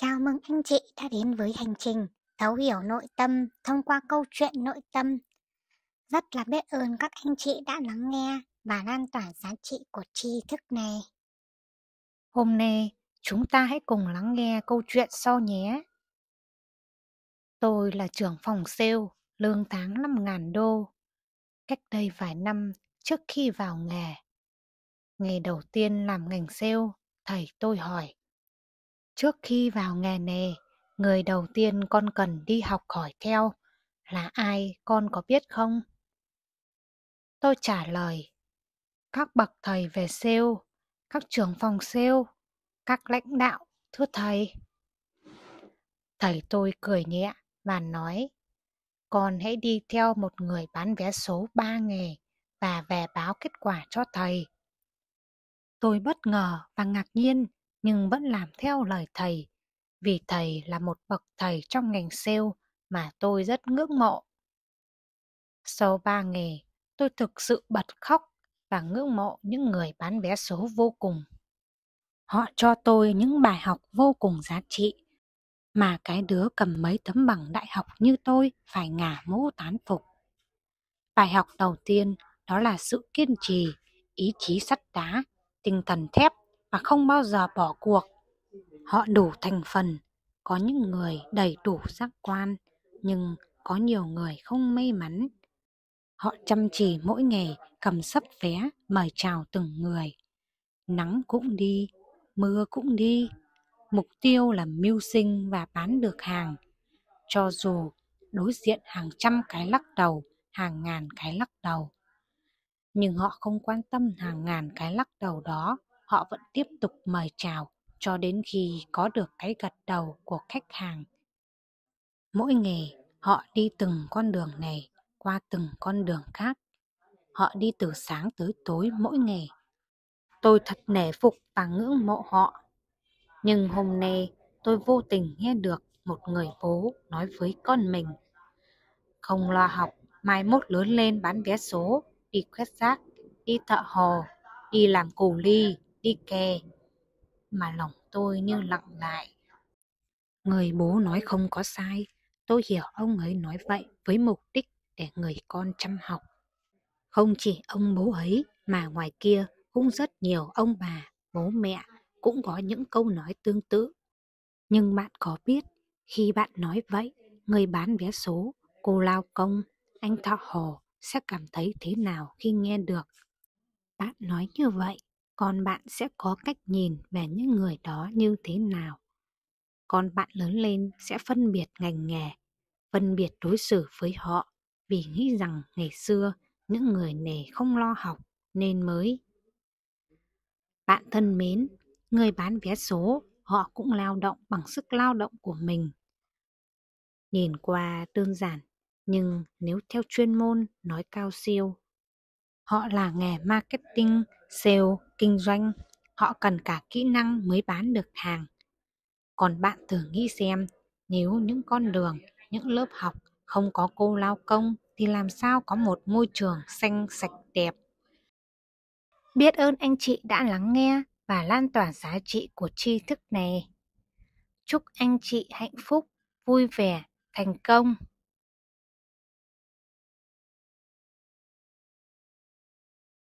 Chào mừng anh chị đã đến với hành trình thấu hiểu nội tâm thông qua câu chuyện nội tâm. Rất là biết ơn các anh chị đã lắng nghe và lan tỏa giá trị của tri thức này. Hôm nay, chúng ta hãy cùng lắng nghe câu chuyện sau nhé. Tôi là trưởng phòng sale, lương tháng 5.000 đô. Cách đây vài năm trước khi vào nghề. Ngày đầu tiên làm ngành sale, thầy tôi hỏi Trước khi vào nghề nề, người đầu tiên con cần đi học hỏi theo là ai con có biết không? Tôi trả lời, các bậc thầy về sale, các trường phòng sale, các lãnh đạo, thưa thầy. Thầy tôi cười nhẹ và nói, con hãy đi theo một người bán vé số ba nghề và về báo kết quả cho thầy. Tôi bất ngờ và ngạc nhiên nhưng vẫn làm theo lời thầy, vì thầy là một bậc thầy trong ngành sale mà tôi rất ngưỡng mộ. Sau ba nghề, tôi thực sự bật khóc và ngưỡng mộ những người bán vé số vô cùng. Họ cho tôi những bài học vô cùng giá trị, mà cái đứa cầm mấy tấm bằng đại học như tôi phải ngả mũ tán phục. Bài học đầu tiên đó là sự kiên trì, ý chí sắt đá, tinh thần thép và không bao giờ bỏ cuộc. Họ đủ thành phần, có những người đầy đủ giác quan, nhưng có nhiều người không may mắn. Họ chăm chỉ mỗi ngày cầm sấp vé mời chào từng người. Nắng cũng đi, mưa cũng đi. Mục tiêu là mưu sinh và bán được hàng. Cho dù đối diện hàng trăm cái lắc đầu, hàng ngàn cái lắc đầu. Nhưng họ không quan tâm hàng ngàn cái lắc đầu đó họ vẫn tiếp tục mời chào cho đến khi có được cái gật đầu của khách hàng. Mỗi nghề, họ đi từng con đường này qua từng con đường khác. Họ đi từ sáng tới tối mỗi nghề. Tôi thật nể phục và ngưỡng mộ họ. Nhưng hôm nay tôi vô tình nghe được một người bố nói với con mình. Không lo học, mai mốt lớn lên bán vé số, đi quét rác, đi thợ hồ, đi làm cù ly đi kè mà lòng tôi như lặng lại người bố nói không có sai tôi hiểu ông ấy nói vậy với mục đích để người con chăm học không chỉ ông bố ấy mà ngoài kia cũng rất nhiều ông bà bố mẹ cũng có những câu nói tương tự nhưng bạn có biết khi bạn nói vậy người bán vé số cô lao công anh thọ hồ sẽ cảm thấy thế nào khi nghe được bạn nói như vậy con bạn sẽ có cách nhìn về những người đó như thế nào con bạn lớn lên sẽ phân biệt ngành nghề phân biệt đối xử với họ vì nghĩ rằng ngày xưa những người này không lo học nên mới bạn thân mến người bán vé số họ cũng lao động bằng sức lao động của mình nhìn qua đơn giản nhưng nếu theo chuyên môn nói cao siêu họ là nghề marketing sale kinh doanh họ cần cả kỹ năng mới bán được hàng còn bạn thử nghĩ xem nếu những con đường những lớp học không có cô lao công thì làm sao có một môi trường xanh sạch đẹp biết ơn anh chị đã lắng nghe và lan tỏa giá trị của tri thức này chúc anh chị hạnh phúc vui vẻ thành công